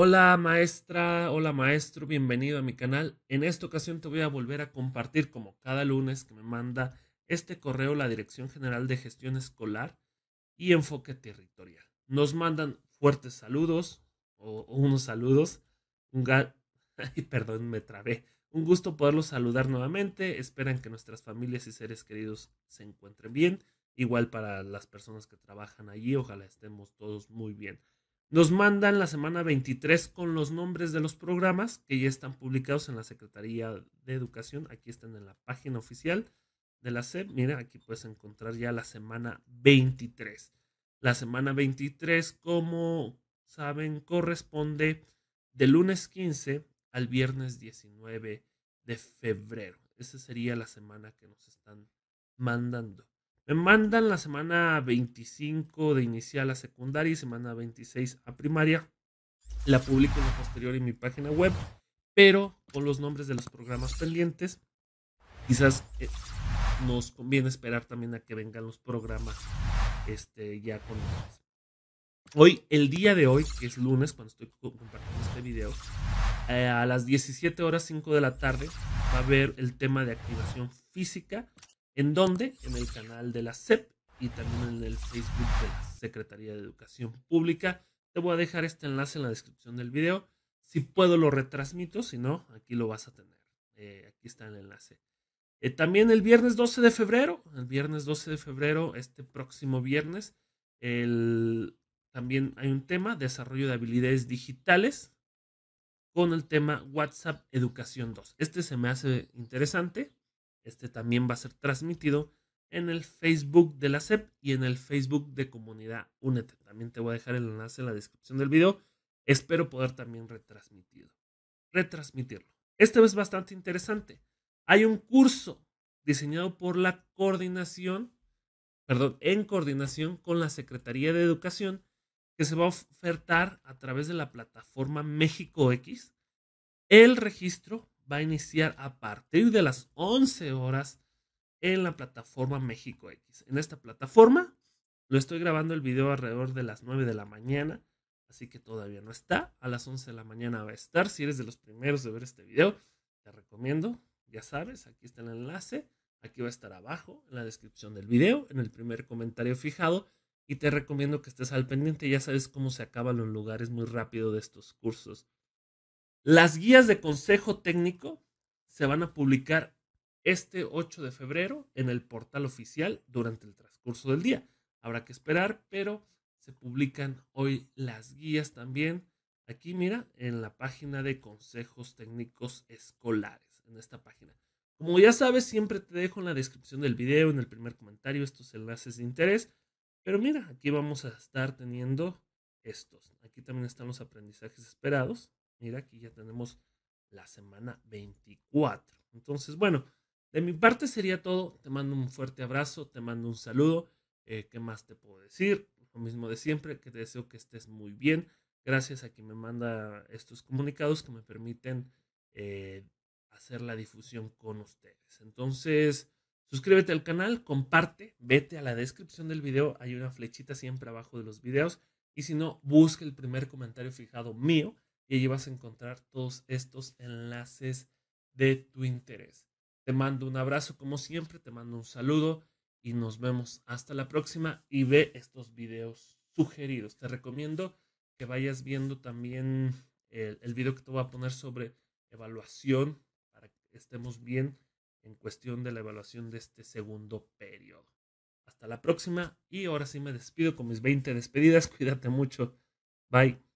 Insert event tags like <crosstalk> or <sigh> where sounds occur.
Hola maestra, hola maestro, bienvenido a mi canal. En esta ocasión te voy a volver a compartir como cada lunes que me manda este correo la Dirección General de Gestión Escolar y Enfoque Territorial. Nos mandan fuertes saludos o, unos saludos. Un <laughs> Ay, perdón, me trabé. Un gusto poderlos saludar nuevamente. Esperan que nuestras familias y seres queridos se encuentren bien. Igual para las personas que trabajan allí, ojalá estemos todos muy bien. Nos mandan la semana 23 con los nombres de los programas que ya están publicados en la Secretaría de Educación. Aquí están en la página oficial de la SEP. Mira, aquí puedes encontrar ya la semana 23. La semana 23, como saben, corresponde del lunes 15 al viernes 19 de febrero. Esa sería la semana que nos están mandando. Me mandan la semana 25 de inicial a secundaria y semana 26 a primaria. La publico en la posterior en mi página web, pero con los nombres de los programas pendientes. Quizás eh, nos conviene esperar también a que vengan los programas este, ya con nombres. Hoy, el día de hoy, que es lunes, cuando estoy compartiendo este video, eh, a las 17 horas 5 de la tarde va a haber el tema de activación física ¿En dónde? En el canal de la SEP y también en el Facebook de la Secretaría de Educación Pública. Te voy a dejar este enlace en la descripción del video. Si puedo lo retransmito, si no, aquí lo vas a tener. Eh, aquí está el enlace. Eh, también el viernes 12 de febrero, el viernes 12 de febrero, este próximo viernes, también hay un tema, desarrollo de habilidades digitales, con el tema WhatsApp Educación 2. Este se me hace interesante este también va a ser transmitido en el Facebook de la SEP y en el Facebook de Comunidad Únete. También te voy a dejar el enlace en la descripción del video. Espero poder también retransmitirlo. retransmitirlo. Este es bastante interesante. Hay un curso diseñado por la coordinación, perdón, en coordinación con la Secretaría de Educación que se va a ofertar a través de la plataforma México X el registro va a iniciar a partir de las 11 horas en la plataforma México X. En esta plataforma lo estoy grabando el video alrededor de las 9 de la mañana, así que todavía no está. A las 11 de la mañana va a estar. Si eres de los primeros de ver este video, te recomiendo, ya sabes, aquí está el enlace. Aquí va a estar abajo en la descripción del video, en el primer comentario fijado. Y te recomiendo que estés al pendiente. Ya sabes cómo se acaban los lugares muy rápido de estos cursos. Las guías de consejo técnico se van a publicar este 8 de febrero en el portal oficial durante el transcurso del día. Habrá que esperar, pero se publican hoy las guías también. Aquí mira, en la página de consejos técnicos escolares, en esta página. Como ya sabes, siempre te dejo en la descripción del video, en el primer comentario, estos enlaces de interés. Pero mira, aquí vamos a estar teniendo estos. Aquí también están los aprendizajes esperados. Mira, aquí ya tenemos la semana 24. Entonces, bueno, de mi parte sería todo. Te mando un fuerte abrazo, te mando un saludo. Eh, ¿Qué más te puedo decir? Lo mismo de siempre, que te deseo que estés muy bien. Gracias a quien me manda estos comunicados que me permiten eh, hacer la difusión con ustedes. Entonces, suscríbete al canal, comparte, vete a la descripción del video. Hay una flechita siempre abajo de los videos. Y si no, busca el primer comentario fijado mío y allí vas a encontrar todos estos enlaces de tu interés. Te mando un abrazo como siempre, te mando un saludo y nos vemos hasta la próxima y ve estos videos sugeridos. Te recomiendo que vayas viendo también el, video que te voy a poner sobre evaluación para que estemos bien en cuestión de la evaluación de este segundo periodo. Hasta la próxima y ahora sí me despido con mis 20 despedidas. <laughs> Cuídate mucho. Bye.